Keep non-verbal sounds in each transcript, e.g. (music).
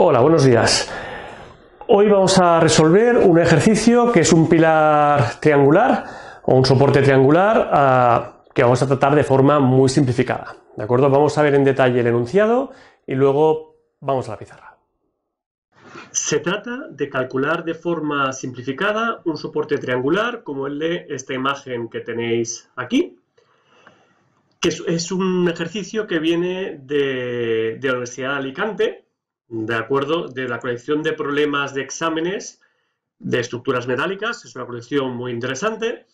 Hola, buenos días. Hoy vamos a resolver un ejercicio que es un pilar triangular o un soporte triangular ah, que vamos a tratar de forma muy simplificada. ¿De acuerdo? Vamos a ver en detalle el enunciado y luego vamos a la pizarra. Se trata de calcular de forma simplificada un soporte triangular como el de esta imagen que tenéis aquí, que es un ejercicio que viene de, de la Universidad de Alicante ¿de acuerdo? De la colección de problemas de exámenes de estructuras metálicas, es una colección muy interesante,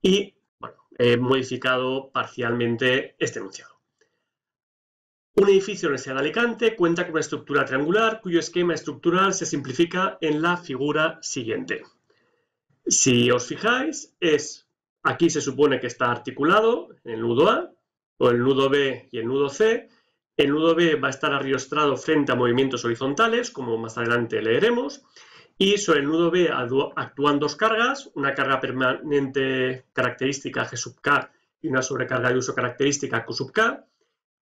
y bueno, he modificado parcialmente este enunciado. Un edificio en de Alicante cuenta con una estructura triangular cuyo esquema estructural se simplifica en la figura siguiente. Si os fijáis, es aquí se supone que está articulado en el nudo A, o el nudo B y el nudo C, el nudo B va a estar arriostrado frente a movimientos horizontales, como más adelante leeremos, y sobre el nudo B actúan dos cargas, una carga permanente característica G sub K y una sobrecarga de uso característica Q sub K,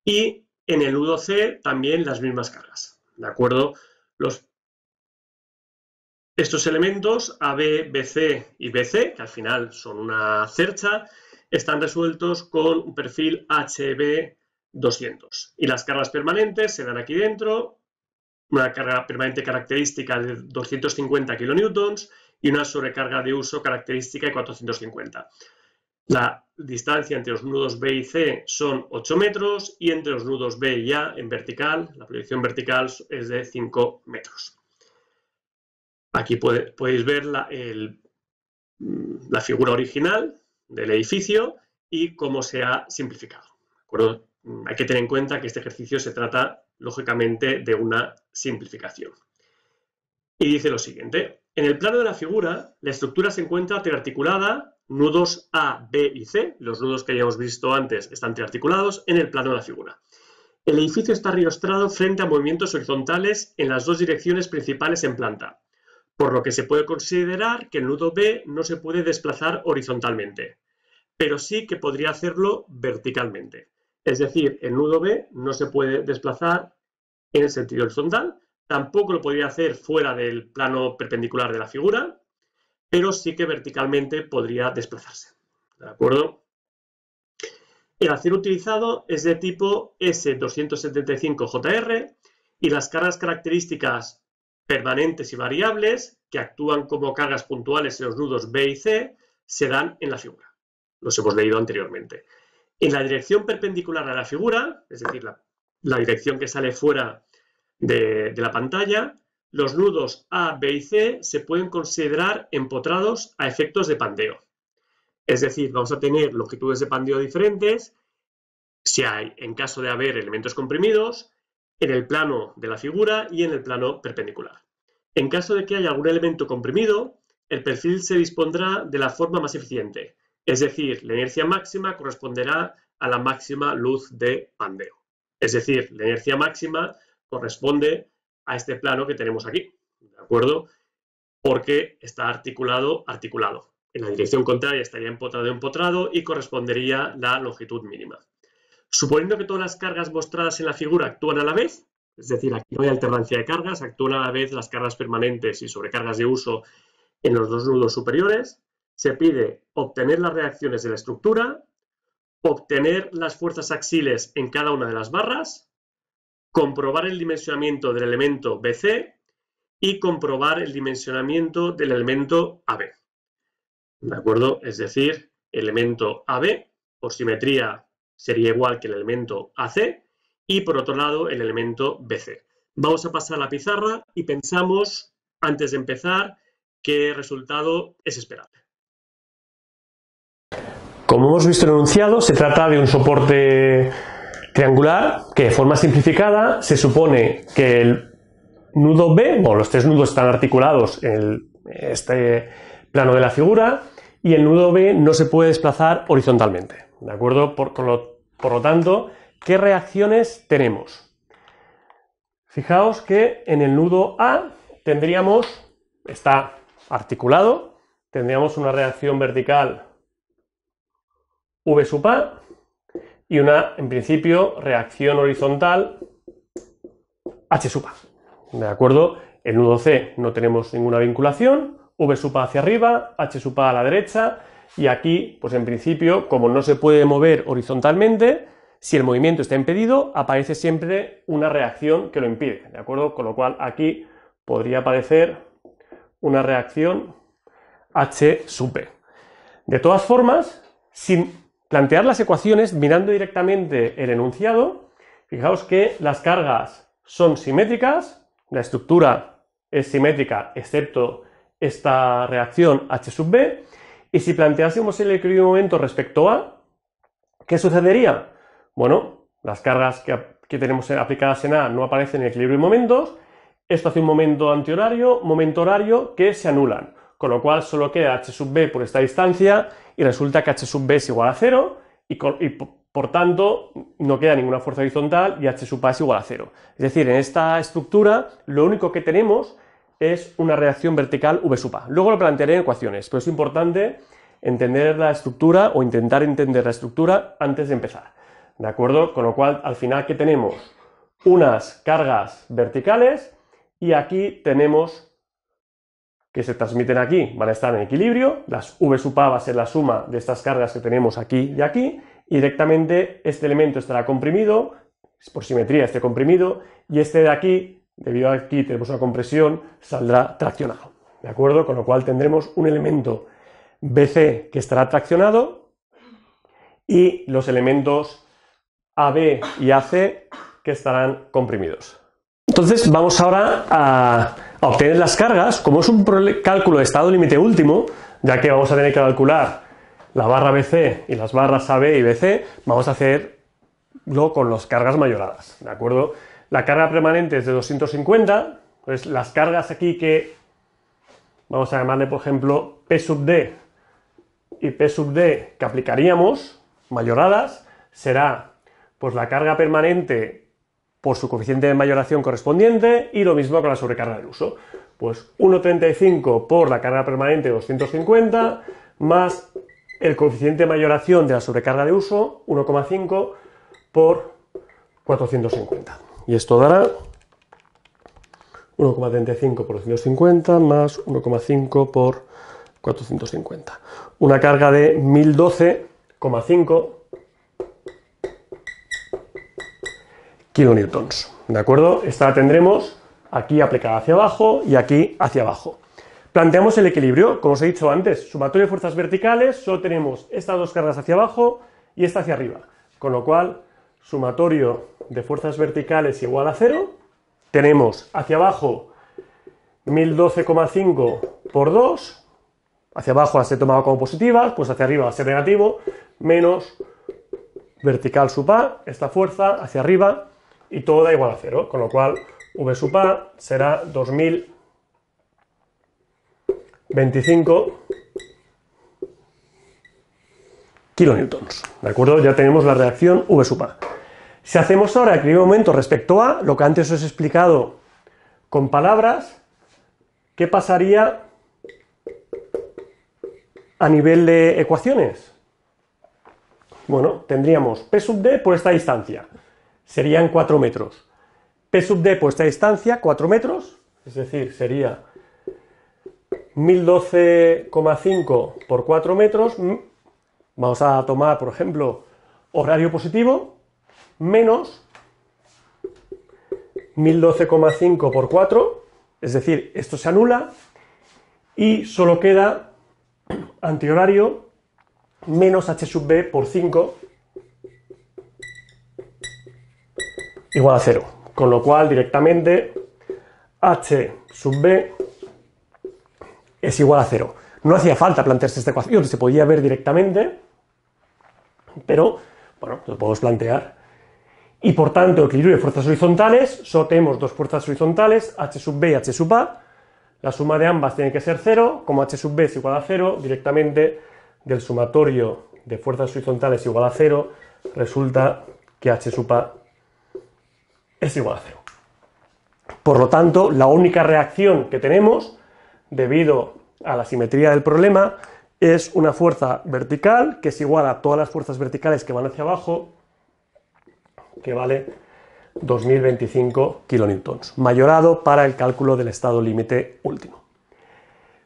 y en el nudo C también las mismas cargas, ¿de acuerdo? Los, estos elementos AB, BC y BC, que al final son una cercha, están resueltos con un perfil HB 200. Y las cargas permanentes se dan aquí dentro, una carga permanente característica de 250 kN y una sobrecarga de uso característica de 450. La distancia entre los nudos B y C son 8 metros y entre los nudos B y A en vertical, la proyección vertical es de 5 metros. Aquí podéis ver la, la figura original del edificio y cómo se ha simplificado. ¿de acuerdo? Mm, hay que tener en cuenta que este ejercicio se trata, lógicamente, de una simplificación. Y dice lo siguiente, en el plano de la figura, la estructura se encuentra triarticulada, nudos A, B y C, los nudos que habíamos visto antes están triarticulados en el plano de la figura. El edificio está riostrado frente a movimientos horizontales en las dos direcciones principales en planta, por lo que se puede considerar que el nudo B no se puede desplazar horizontalmente, pero sí que podría hacerlo verticalmente. Es decir, el nudo B no se puede desplazar en el sentido horizontal, tampoco lo podría hacer fuera del plano perpendicular de la figura, pero sí que verticalmente podría desplazarse. ¿De acuerdo? El acero utilizado es de tipo S275JR y las cargas características permanentes y variables que actúan como cargas puntuales en los nudos B y C se dan en la figura. Los hemos leído anteriormente. En la dirección perpendicular a la figura, es decir, la, dirección que sale fuera de la pantalla, los nudos A, B y C se pueden considerar empotrados a efectos de pandeo. Es decir, vamos a tener longitudes de pandeo diferentes, si hay, en caso de haber elementos comprimidos, en el plano de la figura y en el plano perpendicular. En caso de que haya algún elemento comprimido, el perfil se dispondrá de la forma más eficiente, es decir, la inercia máxima corresponderá a la máxima luz de pandeo. Es decir, la inercia máxima corresponde a este plano que tenemos aquí, ¿de acuerdo? Porque está articulado, articulado. En la dirección contraria estaría empotrado, empotrado y correspondería la longitud mínima. Suponiendo que todas las cargas mostradas en la figura actúan a la vez, es decir, aquí no hay alternancia de cargas, actúan a la vez las cargas permanentes y sobrecargas de uso en los dos nudos superiores, se pide obtener las reacciones de la estructura, obtener las fuerzas axiles en cada una de las barras, comprobar el dimensionamiento del elemento BC y comprobar el dimensionamiento del elemento AB. ¿De acuerdo? Es decir, elemento AB por simetría sería igual que el elemento AC y por otro lado el elemento BC. Vamos a pasar a la pizarra y pensamos, antes de empezar, qué resultado es esperable. Como hemos visto enunciado, se trata de un soporte triangular que de forma simplificada se supone que el nudo B, o los tres nudos están articulados en este plano de la figura, y el nudo B no se puede desplazar horizontalmente. ¿De acuerdo? por lo tanto, ¿qué reacciones tenemos? Fijaos que en el nudo A tendríamos, está articulado, tendríamos una reacción vertical V sub A y una, en principio, reacción horizontal H sub A. ¿De acuerdo? El nudo C no tenemos ninguna vinculación, V sub A hacia arriba, H sub A a la derecha y aquí, pues en principio, como no se puede mover horizontalmente, si el movimiento está impedido, aparece siempre una reacción que lo impide, ¿de acuerdo? Con lo cual aquí podría aparecer una reacción H sup. De todas formas, sin plantear las ecuaciones mirando directamente el enunciado. Fijaos que las cargas son simétricas, la estructura es simétrica excepto esta reacción H sub B, y si planteásemos el equilibrio de momento respecto a, ¿qué sucedería? Bueno, las cargas que, tenemos aplicadas en A no aparecen en equilibrio de momentos, esto hace un momento antihorario, momento horario que se anulan con lo cual solo queda h sub b por esta distancia y resulta que h sub b es igual a cero y, por tanto no queda ninguna fuerza horizontal y h sub a es igual a cero. Es decir, en esta estructura lo único que tenemos es una reacción vertical v sub a. Luego lo plantearé en ecuaciones, pero es importante entender la estructura o intentar entender la estructura antes de empezar. ¿De acuerdo? Con lo cual, al final, que tenemos? Unas cargas verticales y aquí tenemos que se transmiten aquí van a estar en equilibrio, las V sub A va a ser la suma de estas cargas que tenemos aquí y aquí, y directamente este elemento estará comprimido, por simetría este comprimido, y este de aquí, debido a que aquí tenemos una compresión, saldrá traccionado, ¿de acuerdo? Con lo cual tendremos un elemento BC que estará traccionado y los elementos AB y AC que estarán comprimidos. Entonces vamos ahora a obtener las cargas, como es un cálculo de estado límite último, ya que vamos a tener que calcular la barra BC y las barras AB y BC, vamos a hacerlo con las cargas mayoradas, ¿de acuerdo? La carga permanente es de 250, pues las cargas aquí que vamos a llamarle, por ejemplo, P sub D y P sub D que aplicaríamos, mayoradas, será pues la carga permanente por su coeficiente de mayoración correspondiente y lo mismo con la sobrecarga de uso. Pues 1,35 por la carga permanente 250 más el coeficiente de mayoración de la sobrecarga de uso 1,5 por 450. Y esto dará 1,35 por 250 más 1,5 por 450. Una carga de 1012,5 kilonewtons. ¿De acuerdo? Esta la tendremos aquí aplicada hacia abajo y aquí hacia abajo. Planteamos el equilibrio, como os he dicho antes, sumatorio de fuerzas verticales, solo tenemos estas dos cargas hacia abajo y esta hacia arriba, con lo cual sumatorio de fuerzas verticales igual a cero, tenemos hacia abajo 1012,5 por 2, hacia abajo las he tomado como positiva, pues hacia arriba va a ser negativo, menos vertical sub esta fuerza, hacia arriba, y todo da igual a 0, con lo cual v sub a será 2025 kilonewtons. ¿De acuerdo? Ya tenemos la reacción V sub A. Si hacemos ahora el primer momento respecto a lo que antes os he explicado con palabras, ¿qué pasaría a nivel de ecuaciones? Bueno, tendríamos P sub D por esta distancia serían 4 metros. P sub D por pues, esta distancia, 4 metros, es decir, sería 1012,5 por 4 metros. Vamos a tomar, por ejemplo, horario positivo, menos 1012,5 por 4, es decir, esto se anula y solo queda (clears throat) antihorario menos h sub b por 5, igual a 0. Con lo cual directamente h sub b es igual a 0. No hacía falta plantearse esta ecuación, se podía ver directamente, pero bueno, lo podemos plantear. Y por tanto, equilibrio de fuerzas horizontales, solo tenemos dos fuerzas horizontales, h sub b y h sub a. La suma de ambas tiene que ser 0, como h sub b es igual a 0, directamente del sumatorio de fuerzas horizontales igual a 0, resulta que h sub a es igual a cero. Por lo tanto, la única reacción que tenemos, debido a la simetría del problema, es una fuerza vertical que es igual a todas las fuerzas verticales que van hacia abajo, que vale 2025 kN, mayorado para el cálculo del estado límite último.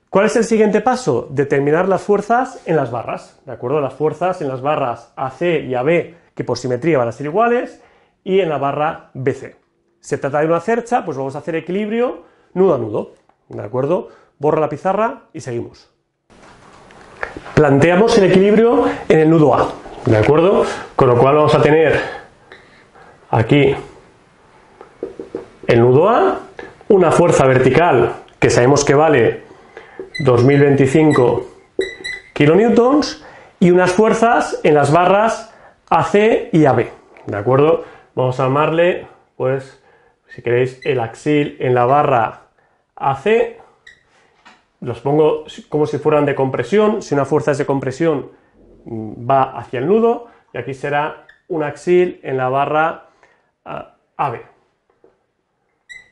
¿Cuál es el siguiente paso? Determinar las fuerzas en las barras, ¿de acuerdo? Las fuerzas en las barras AC y AB, que por simetría van a ser iguales, y en la barra BC. Se trata de una cercha, pues vamos a hacer equilibrio nudo a nudo, ¿de acuerdo? Borra la pizarra y seguimos. Planteamos el equilibrio en el nudo A, ¿de acuerdo? Con lo cual vamos a tener aquí el nudo A, una fuerza vertical que sabemos que vale 2025 kN y unas fuerzas en las barras AC y AB, ¿de acuerdo? Vamos a llamarle, pues, si queréis, el axil en la barra AC. Los pongo como si fueran de compresión. Si una fuerza es de compresión, mm, va hacia el nudo. Y aquí será un axil en la barra AB. Ah,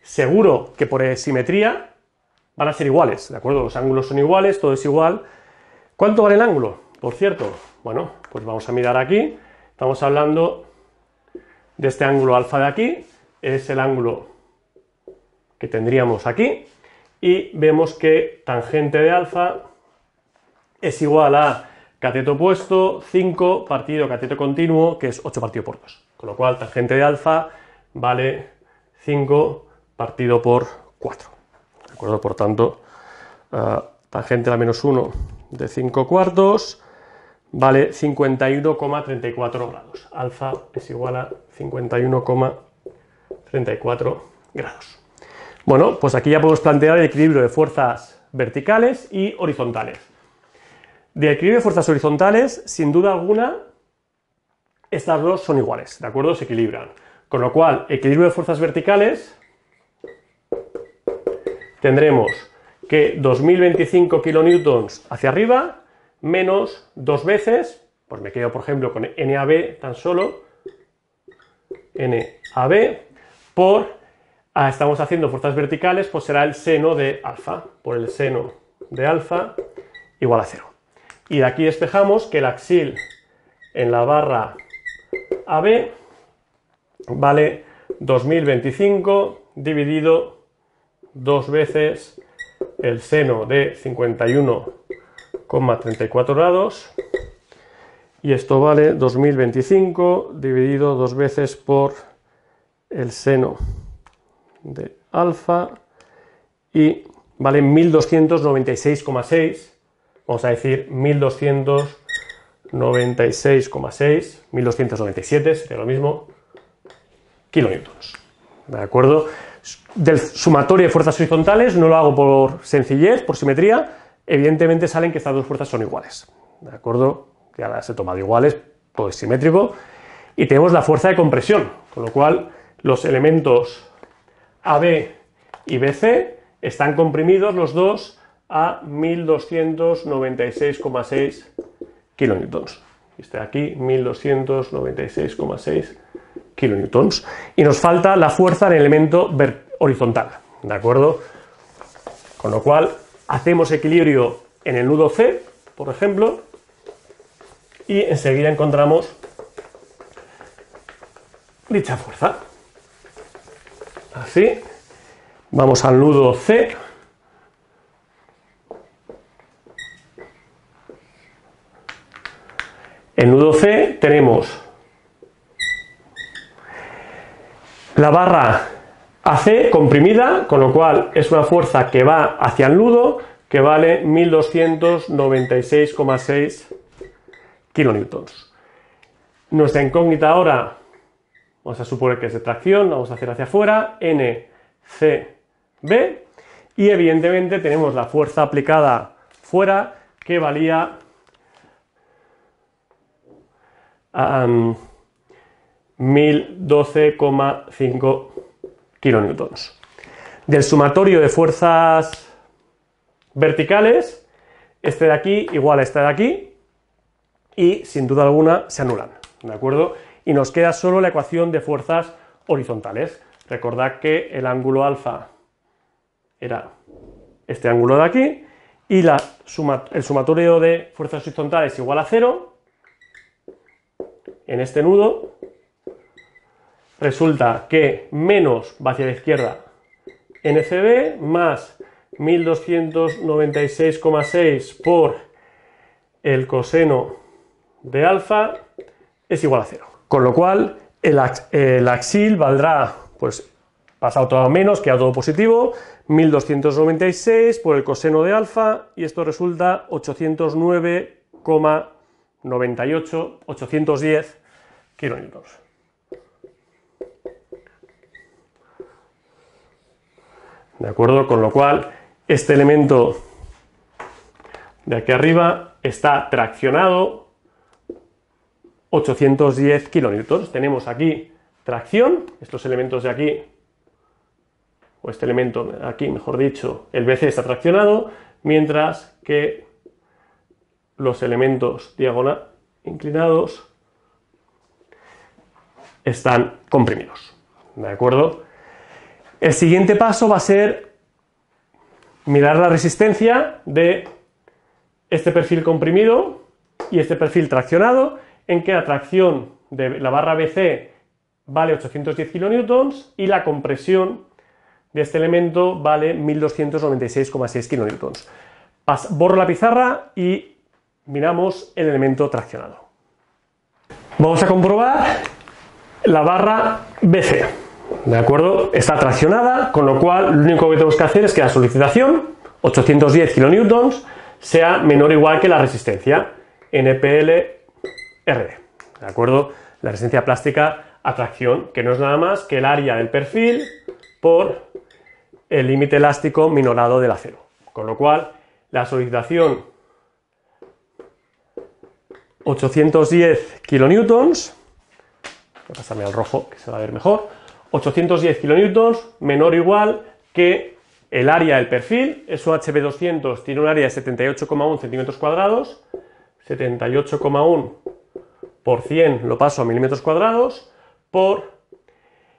Seguro que por simetría van a ser iguales, ¿de acuerdo? Los ángulos son iguales, todo es igual. ¿Cuánto vale el ángulo? Por cierto, bueno, pues vamos a mirar aquí. Estamos hablando de este ángulo alfa de aquí, es el ángulo que tendríamos aquí, y vemos que tangente de alfa es igual a cateto opuesto, 5 partido cateto continuo, que es 8 partido por 2. Con lo cual, tangente de alfa vale 5 partido por 4. ¿De acuerdo? Por tanto, ah, tangente a la menos 1 de 5 cuartos vale 51,34 grados. Alfa es igual a 51,34 grados. Bueno, pues aquí ya podemos plantear el equilibrio de fuerzas verticales y horizontales. De equilibrio de fuerzas horizontales, sin duda alguna, estas dos son iguales, ¿de acuerdo? Se equilibran. Con lo cual, equilibrio de fuerzas verticales, tendremos que 2025 kN hacia arriba menos dos veces, pues me quedo por ejemplo con NAB tan solo, NAB por, ah, estamos haciendo fuerzas verticales, pues será el seno de alfa, por el seno de alfa igual a cero. Y de aquí despejamos que el axil en la barra AB vale 2025 dividido dos veces el seno de 51 34 grados. Y esto vale 2025 dividido dos veces por el seno de alfa y vale 1296,6. Vamos a decir 1296,6, 1297, sería lo mismo, kilonewtons. ¿De acuerdo? Del sumatorio de fuerzas horizontales no lo hago por sencillez, por simetría, evidentemente salen que estas dos fuerzas son iguales. ¿De acuerdo? Ya las he tomado iguales, todo es simétrico. Y tenemos la fuerza de compresión, con lo cual los elementos AB y BC están comprimidos los dos a 1296,6 kilonewtons. Este aquí, 1296,6 kN, Y nos falta la fuerza el elemento horizontal, ¿de acuerdo? Con lo cual, hacemos equilibrio en el nudo C, por ejemplo, y enseguida encontramos dicha fuerza. Así, vamos al nudo C. En nudo C tenemos la barra AC comprimida, con lo cual es una fuerza que va hacia el nudo, que vale 1296,6 kN. Nuestra incógnita ahora, vamos a suponer que es de tracción, vamos a hacer hacia afuera, NCB, y evidentemente tenemos la fuerza aplicada fuera que valía 1.012,5 1012,5 kilonewtons. Del sumatorio de fuerzas verticales, este de aquí igual a este de aquí, y sin duda alguna se anulan, ¿de acuerdo? Y nos queda solo la ecuación de fuerzas horizontales. Recordad que el ángulo alfa era este ángulo de aquí, y la el sumatorio de fuerzas horizontales igual a cero en este nudo, resulta que menos va hacia la izquierda NCB más 1296,6 por el coseno de alfa es igual a cero. Con lo cual, el, axil valdrá, pues, pasado todo a menos, queda todo positivo, 1296 por el coseno de alfa y esto resulta 809,98, 810 kilonewtons. ¿De acuerdo? Con lo cual, este elemento de aquí arriba está traccionado 810 kilonewtons. Tenemos aquí tracción, estos elementos de aquí, o este elemento aquí, mejor dicho, el BC está traccionado, mientras que los elementos diagonal inclinados están comprimidos. ¿De acuerdo? El siguiente paso va a ser mirar la resistencia de este perfil comprimido y este perfil traccionado, en que la tracción de la barra BC vale 810 kN y la compresión de este elemento vale 1296,6 kN. Borro la pizarra y miramos el elemento traccionado. Vamos a comprobar la barra BC. ¿De acuerdo? Está traccionada, con lo cual lo único que tenemos que hacer es que la solicitación, 810 kN, sea menor o igual que la resistencia, npl ¿De acuerdo? La resistencia plástica a tracción, que no es nada más que el área del perfil por el límite elástico minorado del acero. Con lo cual, la solicitación 810 kN, voy a pasarme al rojo que se va a ver mejor, 810 kN, menor o igual que el área del perfil. Eso HB200 tiene un área de 78,1 centímetros cuadrados. 78,1 por 100 lo paso a milímetros cuadrados por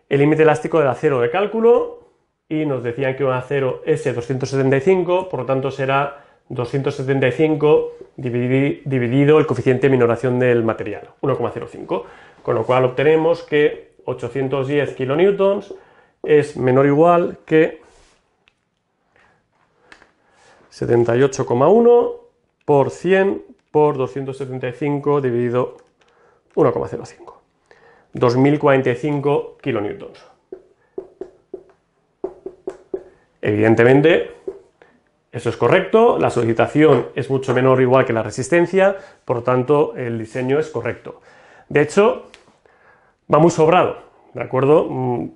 el límite elástico del acero de cálculo y nos decían que un acero s 275, por lo tanto será 275 dividido el coeficiente de minoración del material, 1,05, con lo cual obtenemos que 810 kN es menor o igual que 78,1 por 100 por 275 dividido 1,05. 2045 kN. Evidentemente, eso es correcto, la solicitación es mucho menor o igual que la resistencia, por tanto el diseño es correcto. De hecho, va muy sobrado, ¿de acuerdo?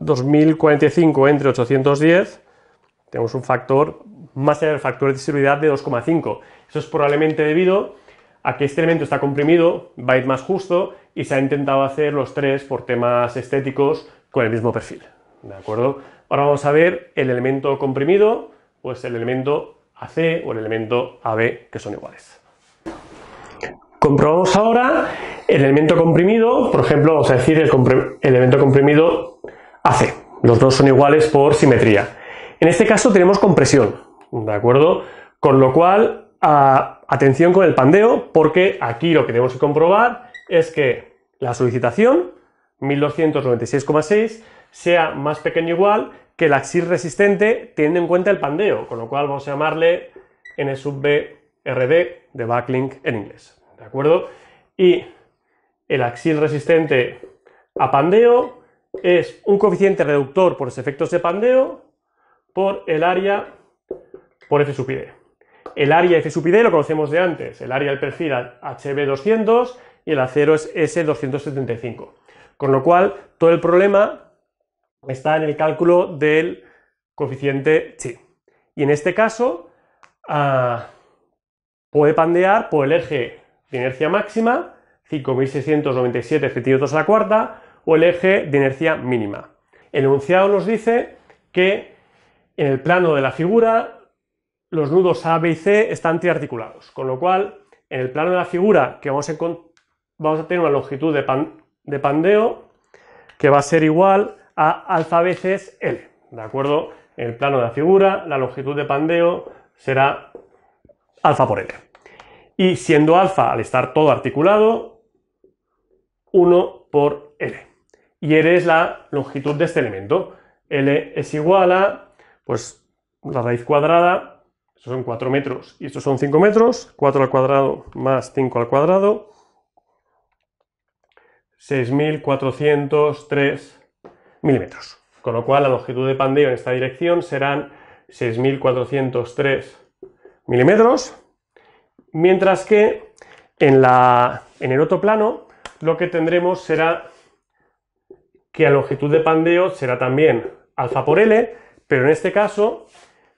2045 mm, entre 810, tenemos un factor más allá del factor de seguridad de 2,5. Eso es probablemente debido a que este elemento está comprimido, va a ir más justo y se ha intentado hacer los tres por temas estéticos con el mismo perfil. ¿De acuerdo? Ahora vamos a ver el elemento comprimido, pues el elemento AC o el elemento AB que son iguales. Comprobamos ahora el elemento comprimido, por ejemplo, vamos a decir el, elemento comprimido AC. Los dos son iguales por simetría. En este caso tenemos compresión, ¿de acuerdo? Con lo cual, atención con el pandeo, porque aquí lo que tenemos que comprobar es que la solicitación, 1296,6, sea más pequeño o igual que el axil resistente teniendo en cuenta el pandeo, con lo cual vamos a llamarle N sub B RD de backlink en inglés. ¿de acuerdo? Y el axil resistente a pandeo es un coeficiente reductor por los efectos de pandeo por el área por F sub El área F sub lo conocemos de antes, el área del perfil HB200 y el acero es S275. Con lo cual, todo el problema está en el cálculo del coeficiente chi. Y en este caso, ah, puede pandear por el eje de inercia máxima, 5.697 centímetros a la cuarta, o el eje de inercia mínima. El enunciado nos dice que en el plano de la figura los nudos A, B y C están triarticulados, con lo cual en el plano de la figura que vamos a, vamos a tener una longitud de, de, pandeo que va a ser igual a alfa veces L, ¿de acuerdo? En el plano de la figura la longitud de pandeo será alfa por L. Y siendo alfa, al estar todo articulado, 1 por L. Y L es la longitud de este elemento. L es igual a, pues, la raíz cuadrada, estos son 4 metros y estos son 5 metros, 4 al cuadrado más 5 al cuadrado, 6.403 milímetros. Con lo cual la longitud de pandeo en esta dirección serán 6.403 milímetros. Mientras que en, el otro plano lo que tendremos será que a longitud de pandeo será también alfa por L, pero en este caso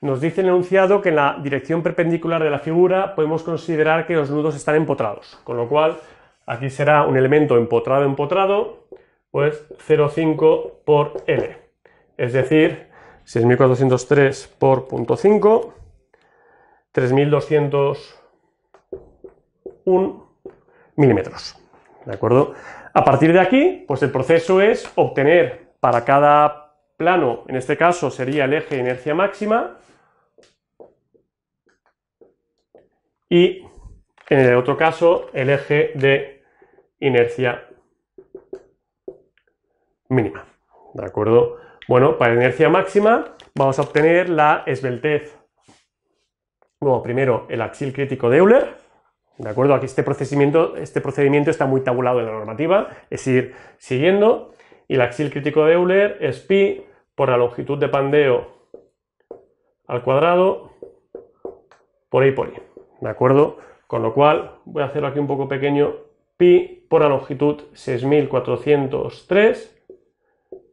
nos dice el enunciado que en la dirección perpendicular de la figura podemos considerar que los nudos están empotrados, con lo cual aquí será un elemento empotrado empotrado, pues 0,5 por L. Es decir, 6403 por 0.5, 3200 un milímetros. ¿De acuerdo? A partir de aquí, pues el proceso es obtener para cada plano, en este caso sería el eje de inercia máxima, y en el otro caso el eje de inercia mínima. ¿De acuerdo? Bueno, para inercia máxima vamos a obtener la esbeltez. Bueno, primero el axil crítico de Euler, ¿De acuerdo? Aquí este procedimiento, este procedimiento está muy tabulado en la normativa, es ir siguiendo, y el axil crítico de Euler es pi por la longitud de pandeo al cuadrado por i por i. ¿De acuerdo? Con lo cual, voy a hacerlo aquí un poco pequeño, pi por la longitud 6403,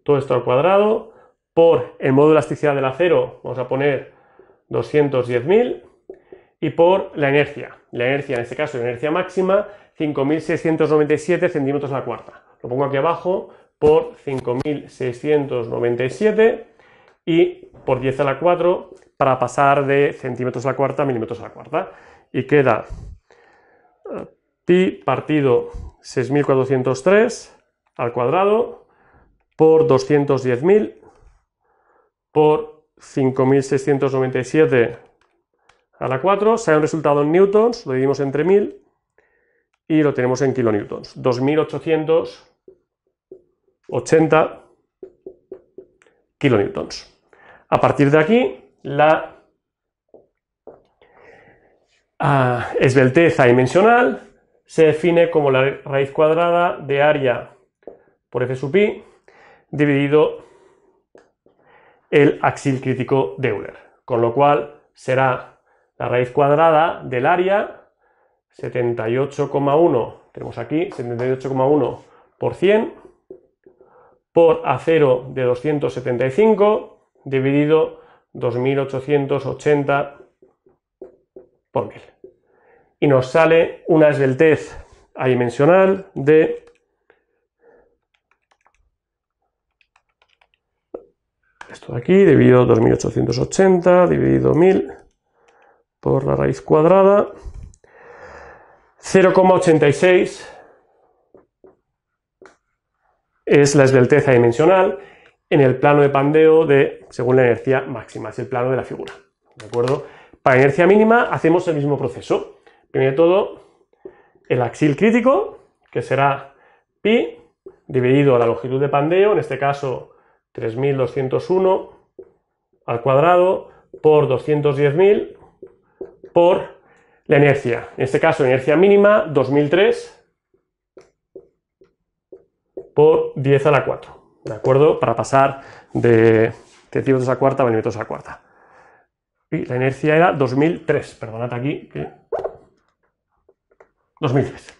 todo esto al cuadrado, por el modo de elasticidad del acero, vamos a poner 210.000, y por la inercia, la inercia, en este caso, la inercia máxima, 5.697 centímetros a la cuarta. Lo pongo aquí abajo por 5.697 y por 10 a la 4 para pasar de centímetros a la cuarta a milímetros a la cuarta. Y queda eh, pi partido 6.403 al cuadrado por 210.000 por 5.697 a la 4, sea un resultado en newtons, lo dividimos entre 1000 y lo tenemos en kilonewtons. 2880 kilonewtons. A partir de aquí, la ah, esbelteza dimensional se define como la raíz cuadrada de área por f sub pi dividido el axil crítico de Euler, con lo cual será la raíz cuadrada del área, 78,1, tenemos aquí 78,1 por 100, por acero de 275, dividido 2880 por 1000. Y nos sale una esbeltez adimensional de esto de aquí, dividido 2880, dividido 1000, por la raíz cuadrada. 0,86 es la esbelteza dimensional en el plano de pandeo de, según la energía máxima, es el plano de la figura. ¿De acuerdo? Para inercia mínima hacemos el mismo proceso. Primero todo, el axil crítico, que será pi dividido a la longitud de pandeo, en este caso 3201 al cuadrado por 210.000 por la inercia. En este caso, inercia mínima 2003 por 10 a la 4, ¿de acuerdo? Para pasar de centímetros a cuarta a milímetros a cuarta. Y la inercia era 2003, perdonad aquí que... 2003.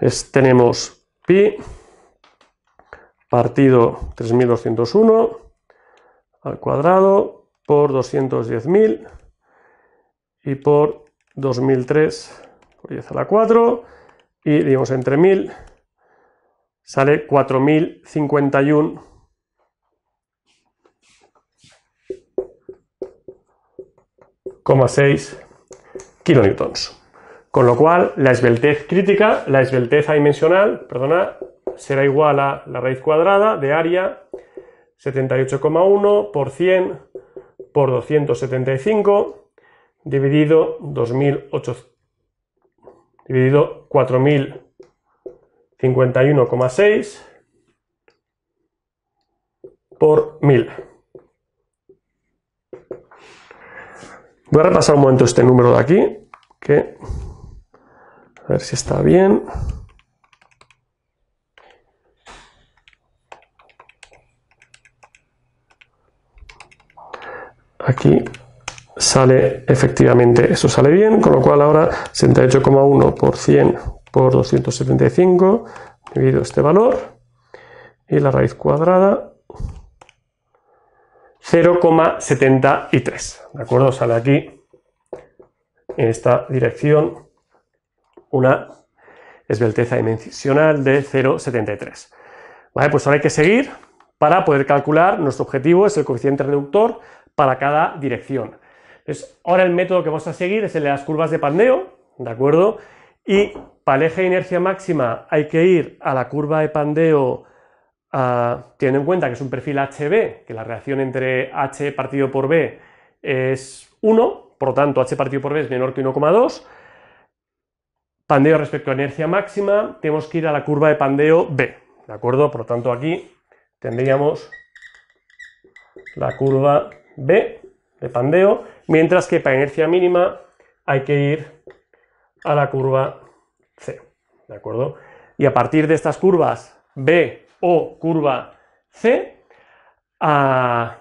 Es, tenemos pi partido 3201 al cuadrado por 210.000 y por 2003 10 a la 4 y digamos entre 1000 sale 4.051,6 kN. kilonewtons. Con lo cual, la esbeltez crítica, la esbeltez dimensional, perdona, será igual a la raíz cuadrada de área 78,1 por 100 por 275 dividido 2.800 dividido 4.051,6 por 1000. Voy a repasar un momento este número de aquí, que a ver si está bien. Aquí sale efectivamente, eso sale bien, con lo cual ahora 68,1 por 100 por 275, dividido este valor, y la raíz cuadrada 0,73, ¿de acuerdo? Sale aquí, en esta dirección, una esbelteza dimensional de 0,73. Vale, pues ahora hay que seguir para poder calcular, nuestro objetivo es el coeficiente reductor para cada dirección ahora el método que vamos a seguir es el de las curvas de pandeo, ¿de acuerdo? Y para el eje de inercia máxima hay que ir a la curva de pandeo ah, teniendo en cuenta que es un perfil HB, que la reacción entre H partido por B es 1, por lo tanto H partido por B es menor que 1,2. Pandeo respecto a inercia máxima, tenemos que ir a la curva de pandeo B, ¿de acuerdo? Por lo tanto aquí tendríamos la curva B de pandeo mientras que para inercia mínima hay que ir a la curva C, ¿de acuerdo? Y a partir de estas curvas B o curva C, ah,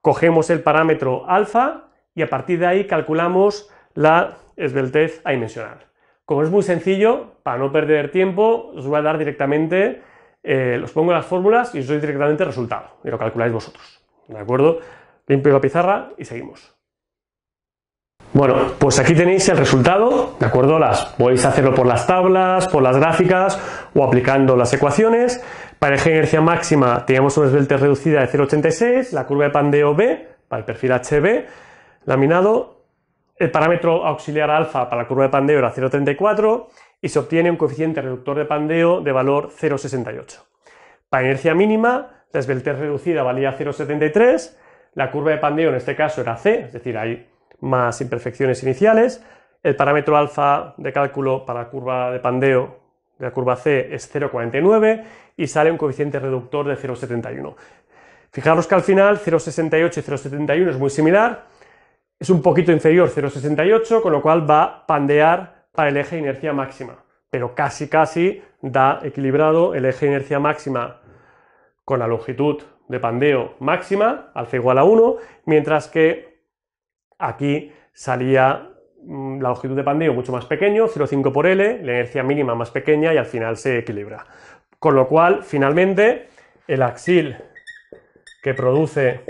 cogemos el parámetro alfa y a partir de ahí calculamos la esbeltez a adimensional. Como es muy sencillo, para no perder tiempo, os voy a dar directamente, eh, os pongo las fórmulas y os doy directamente el resultado y lo calculáis vosotros. ¿De acuerdo? Limpio la pizarra y seguimos. Bueno, pues aquí tenéis el resultado, ¿de acuerdo? Las, podéis hacerlo por las tablas, por las gráficas o aplicando las ecuaciones. Para eje de inercia máxima teníamos una esbeltez reducida de 0,86, la curva de pandeo B, para el perfil HB, laminado, el parámetro auxiliar alfa para la curva de pandeo era 0,34 y se obtiene un coeficiente reductor de pandeo de valor 0,68. Para inercia mínima, la esbeltez reducida valía 0,73, la curva de pandeo en este caso era C, es decir, hay más imperfecciones iniciales. El parámetro alfa de cálculo para la curva de pandeo de la curva C es 0,49 y sale un coeficiente reductor de 0,71. Fijaros que al final 0,68 y 0,71 es muy similar, es un poquito inferior 0,68, con lo cual va a pandear para el eje de inercia máxima, pero casi casi da equilibrado el eje de inercia máxima con la longitud de pandeo máxima, alfa igual a 1, mientras que Aquí salía mm, la longitud de pandeo mucho más pequeño, 0,5 por L, la energía mínima más pequeña y al final se equilibra. Con lo cual, finalmente, el axil que produce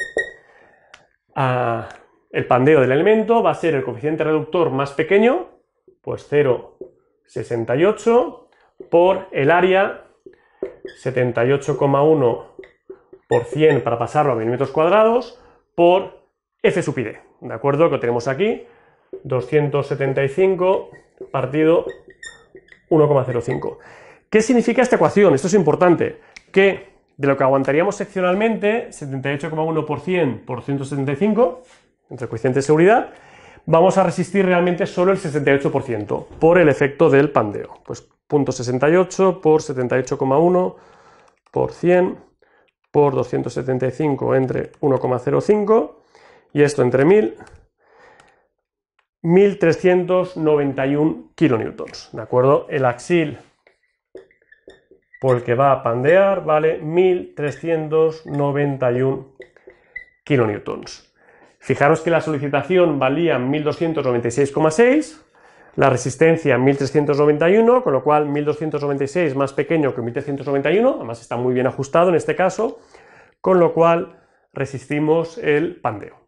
ah, el pandeo del elemento va a ser el coeficiente reductor más pequeño, pues 0,68 por el área 78,1 por 100 para pasarlo a milímetros cuadrados por F sub ¿de acuerdo? Que tenemos aquí 275 partido 1,05. ¿Qué significa esta ecuación? Esto es importante, que de lo que aguantaríamos seccionalmente, 78,1% por 175, entre coeficiente de seguridad, vamos a resistir realmente solo el 68% por el efecto del pandeo. Pues 0.68 por 78,1 por 100 por 275 entre 1,05 y esto entre 1000, 1391 kilonewtons, ¿de acuerdo? El axil porque va a pandear vale 1391 kilonewtons. Fijaros que la solicitación valía 1296,6, la resistencia 1391, con lo cual 1296 más pequeño que 1391, además está muy bien ajustado en este caso, con lo cual resistimos el pandeo.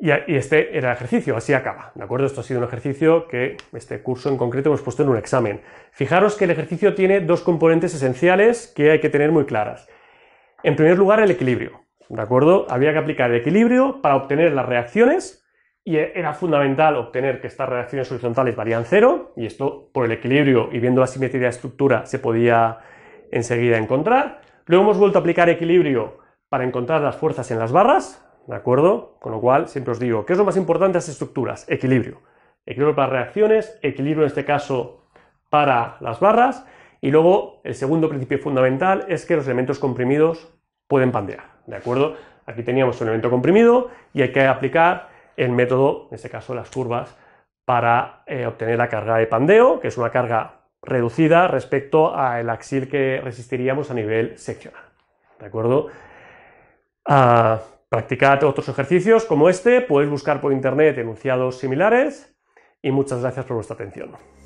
Y, este era el ejercicio, así acaba, ¿de acuerdo? Esto ha sido un ejercicio que este curso en concreto hemos puesto en un examen. Fijaros que el ejercicio tiene dos componentes esenciales que hay que tener muy claras. En primer lugar, el equilibrio, ¿de acuerdo? Había que aplicar el equilibrio para obtener las reacciones y era fundamental obtener que estas reacciones horizontales varían cero y esto por el equilibrio y viendo la simetría de estructura se podía enseguida encontrar. Luego hemos vuelto a aplicar equilibrio para encontrar las fuerzas en las barras, ¿de acuerdo? Con lo cual, siempre os digo, ¿qué es lo más importante de las estructuras? Equilibrio. Equilibrio para las reacciones, equilibrio en este caso para las barras, y luego el segundo principio fundamental es que los elementos comprimidos pueden pandear, ¿de acuerdo? Aquí teníamos un elemento comprimido y hay que aplicar el método, en este caso las curvas, para eh, obtener la carga de pandeo, que es una carga reducida respecto al axil que resistiríamos a nivel seccional. ¿De acuerdo? Ah, Practicad otros ejercicios como este, podéis buscar por internet enunciados similares y muchas gracias por vuestra atención.